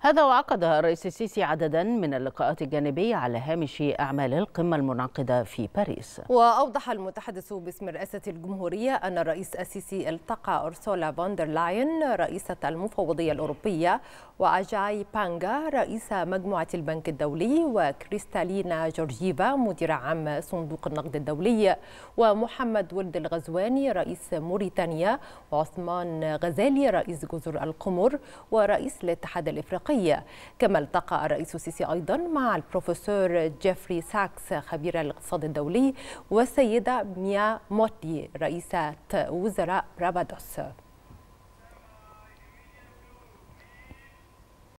هذا وعقد الرئيس السيسي عددا من اللقاءات الجانبية على هامش أعمال القمة المنعقدة في باريس وأوضح المتحدث باسم رئاسة الجمهورية أن الرئيس السيسي التقى أرسولا فوندر لاين رئيسة المفوضية الأوروبية وأجاي بانجا رئيس مجموعة البنك الدولي وكريستالينا جورجيفا مدير عام صندوق النقد الدولي ومحمد ولد الغزواني رئيس موريتانيا وعثمان غزالي رئيس جزر القمر ورئيس الاتحاد الإفريقي الافريقيه كما التقى الرئيس السيسي ايضا مع البروفيسور جيفري ساكس خبير الاقتصاد الدولي والسيده ميا موتي رئيسه وزراء برابادوس